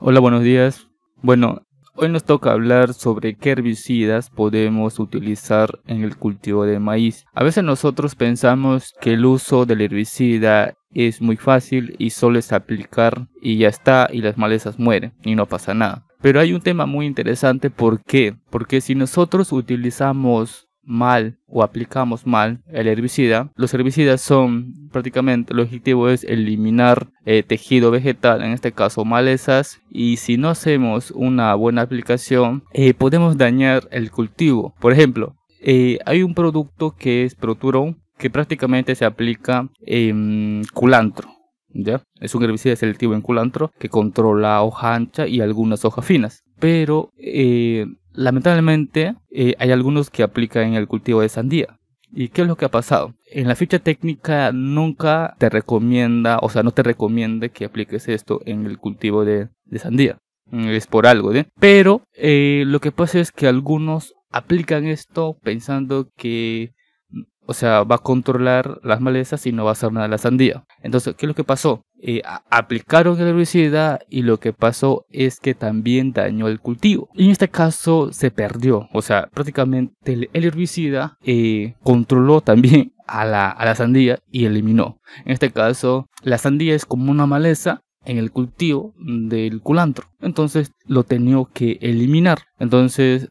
Hola, buenos días. Bueno, hoy nos toca hablar sobre qué herbicidas podemos utilizar en el cultivo de maíz. A veces nosotros pensamos que el uso del herbicida es muy fácil y solo es aplicar y ya está y las malezas mueren y no pasa nada. Pero hay un tema muy interesante, ¿por qué? Porque si nosotros utilizamos mal o aplicamos mal el herbicida, los herbicidas son prácticamente el objetivo es eliminar eh, tejido vegetal, en este caso malezas, y si no hacemos una buena aplicación eh, podemos dañar el cultivo. Por ejemplo, eh, hay un producto que es Proturon que prácticamente se aplica en culantro. ¿Ya? Es un herbicida selectivo en culantro que controla hoja ancha y algunas hojas finas. Pero Lamentablemente, eh, hay algunos que aplican el cultivo de sandía. ¿Y qué es lo que ha pasado? En la ficha técnica nunca te recomienda, o sea, no te recomienda que apliques esto en el cultivo de, sandía. Mm, es por algo, de ¿eh? Pero eh, lo que pasa es que algunos aplican esto pensando que, o sea, va a controlar las malezas y no va a hacer nada la sandía. Entonces, ¿qué es lo que pasó? Eh, aplicaron el herbicida y lo que pasó es que también dañó el cultivo. Y en este caso se perdió, o sea, prácticamente el, herbicida eh, controló también a la, a la sandía y eliminó. En este caso, la sandía es como una maleza en el cultivo del culantro. Entonces lo tenía que eliminar. Entonces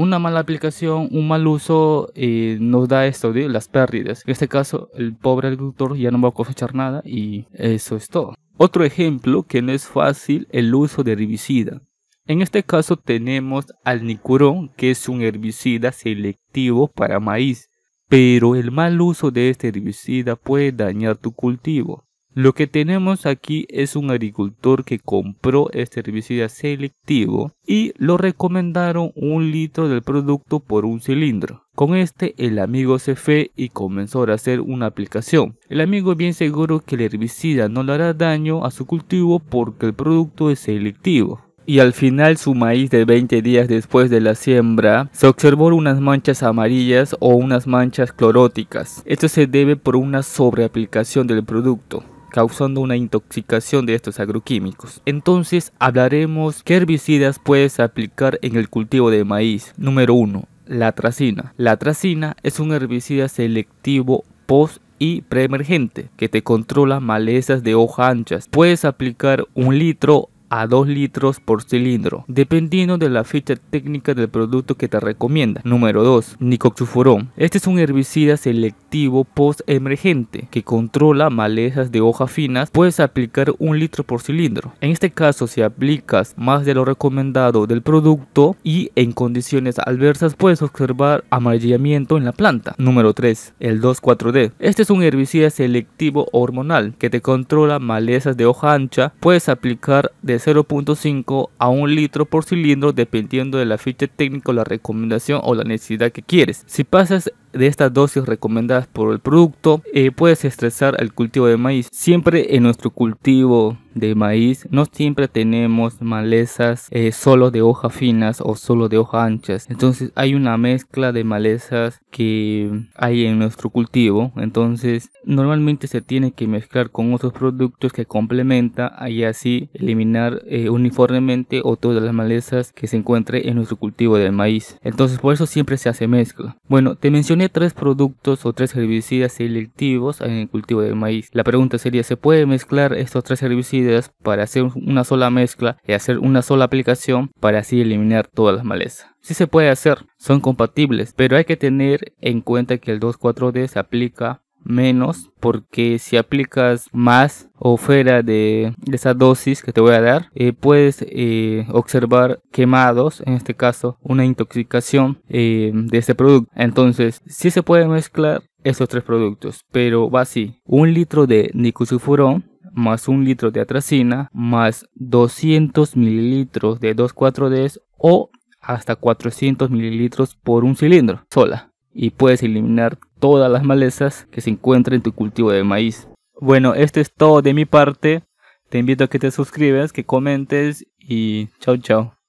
una mala aplicación, un mal uso eh, nos da esto, de las pérdidas. En este caso, el pobre agricultor ya no va a cosechar nada y eso es todo. Otro ejemplo que no es fácil, el uso de herbicida. En este caso tenemos al nicurón, que es un herbicida selectivo para maíz, pero el mal uso de este herbicida puede dañar tu cultivo. Lo que tenemos aquí es un agricultor que compró este herbicida selectivo y lo recomendaron un litro del producto por un cilindro. Con este el amigo se fue y comenzó a hacer una aplicación. El amigo es bien seguro que el herbicida no le hará daño a su cultivo porque el producto es selectivo y al final su maíz de 20 días después de la siembra se observó unas manchas amarillas o unas manchas cloróticas. Esto se debe por una sobreaplicación del producto causando una intoxicación de estos agroquímicos. Entonces hablaremos qué herbicidas puedes aplicar en el cultivo de maíz. Número 1. La tracina. La tracina es un herbicida selectivo post y preemergente que te controla malezas de hoja anchas. Puedes aplicar un litro a 2 litros por cilindro, dependiendo de la ficha técnica del producto que te recomienda. Número 2. Nicoxuforón. Este es un herbicida selectivo post-emergente que controla malezas de hoja finas. Puedes aplicar 1 litro por cilindro. En este caso, si aplicas más de lo recomendado del producto y en condiciones adversas puedes observar amarillamiento en la planta. Número 3. El 2,4-D. Este es un herbicida selectivo hormonal que te controla malezas de hoja ancha. Puedes aplicar de 0.5 a 1 litro por cilindro dependiendo del la técnico la recomendación o la necesidad que quieres. Si pasas de estas dosis recomendadas por el producto, eh, puedes estresar el cultivo de maíz. Siempre en nuestro cultivo de maíz no siempre tenemos malezas eh, solo de hojas finas o solo de hojas anchas entonces hay una mezcla de malezas que hay en nuestro cultivo entonces normalmente se tiene que mezclar con otros productos que complementa y así eliminar eh, uniformemente o todas las malezas que se encuentre en nuestro cultivo de maíz entonces por eso siempre se hace mezcla bueno te mencioné tres productos o tres herbicidas selectivos en el cultivo de maíz la pregunta sería se puede mezclar estos tres herbicidas para hacer una sola mezcla y hacer una sola aplicación para así eliminar todas las malezas. Sí se puede hacer, son compatibles, pero hay que tener en cuenta que el 2,4-D se aplica menos porque si aplicas más o fuera de, esa dosis que te voy a dar eh, puedes eh, observar quemados en este caso una intoxicación eh, de este producto entonces si sí se puede mezclar estos tres productos pero va así un litro de nicosulfurón más un litro de atracina más 200 mililitros de 24 ds o hasta 400 mililitros por un cilindro sola y puedes eliminar todas las malezas que se encuentren en tu cultivo de maíz. Bueno, esto es todo de mi parte. Te invito a que te suscribas, que comentes y chao chao.